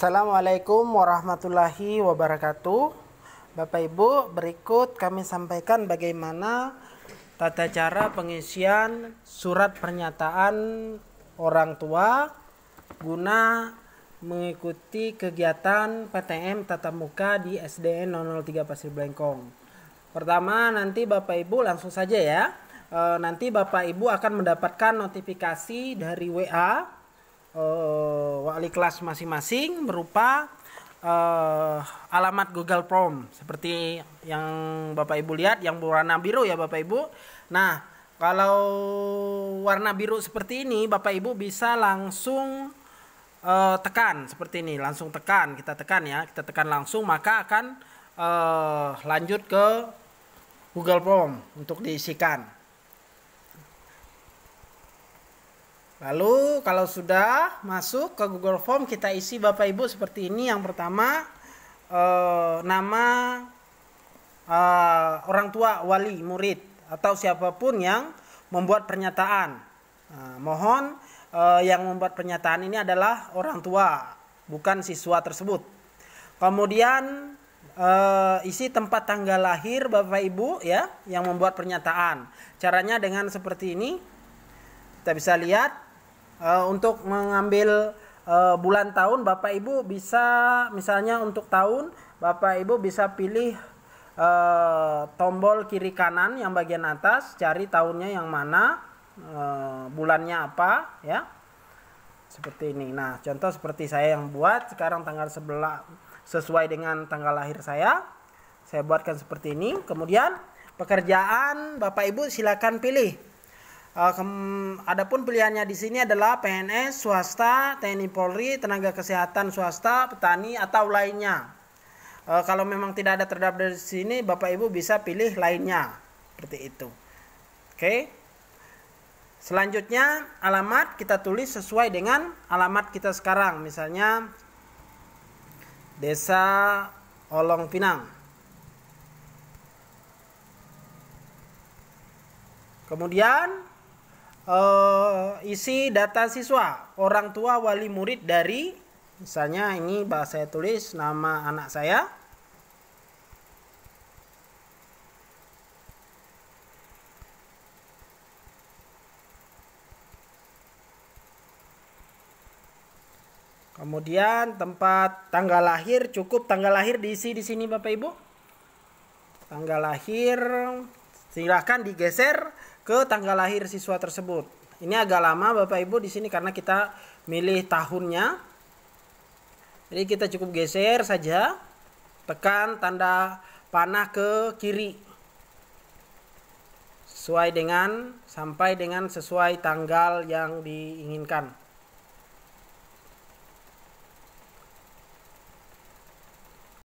Assalamualaikum warahmatullahi wabarakatuh. Bapak Ibu, berikut kami sampaikan bagaimana tata cara pengisian surat pernyataan orang tua guna mengikuti kegiatan PTM tatap muka di SDN 003 Pasir Blengkong. Pertama, nanti Bapak Ibu langsung saja ya. Eh, nanti Bapak Ibu akan mendapatkan notifikasi dari WA uh, wali kelas masing-masing berupa uh, alamat Google Form seperti yang Bapak Ibu lihat yang berwarna biru ya Bapak Ibu. Nah, kalau warna biru seperti ini Bapak Ibu bisa langsung uh, tekan seperti ini, langsung tekan, kita tekan ya, kita tekan langsung maka akan uh, lanjut ke Google Form untuk diisikan. Lalu kalau sudah masuk ke Google Form kita isi Bapak Ibu seperti ini. Yang pertama eh, nama eh, orang tua wali murid atau siapapun yang membuat pernyataan. Nah, mohon eh, yang membuat pernyataan ini adalah orang tua, bukan siswa tersebut. Kemudian eh, isi tempat tanggal lahir Bapak Ibu ya yang membuat pernyataan. Caranya dengan seperti ini. Kita bisa lihat Eh, untuk mengambil uh, bulan tahun Bapak Ibu bisa misalnya untuk tahun Bapak Ibu bisa pilih uh, tombol kiri kanan yang bagian atas cari tahunnya yang mana uh, bulannya apa ya seperti ini nah contoh seperti saya yang buat sekarang tanggal sebelah sesuai dengan tanggal lahir saya saya buatkan seperti ini kemudian pekerjaan Bapak Ibu silakan pilih Eh, adapun pilihannya di sini adalah PNS, swasta, TNI Polri, tenaga kesehatan swasta, petani atau lainnya. Eh, kalau memang tidak ada terdaftar di sini, Bapak Ibu bisa pilih lainnya. Seperti itu. Oke. Selanjutnya alamat kita tulis sesuai dengan alamat kita sekarang. Misalnya Desa Olong Pinang. Kemudian uh, isi data siswa, orang tua, wali murid dari misalnya ini bahasa saya tulis nama anak saya. Kemudian tempat tanggal lahir cukup tanggal lahir diisi di sini Bapak Ibu. Tanggal lahir silahkan digeser ke tanggal lahir siswa tersebut ini agak lama bapak ibu di sini karena kita milih tahunnya jadi kita cukup geser saja tekan tanda panah ke kiri sesuai dengan sampai dengan sesuai tanggal yang diinginkan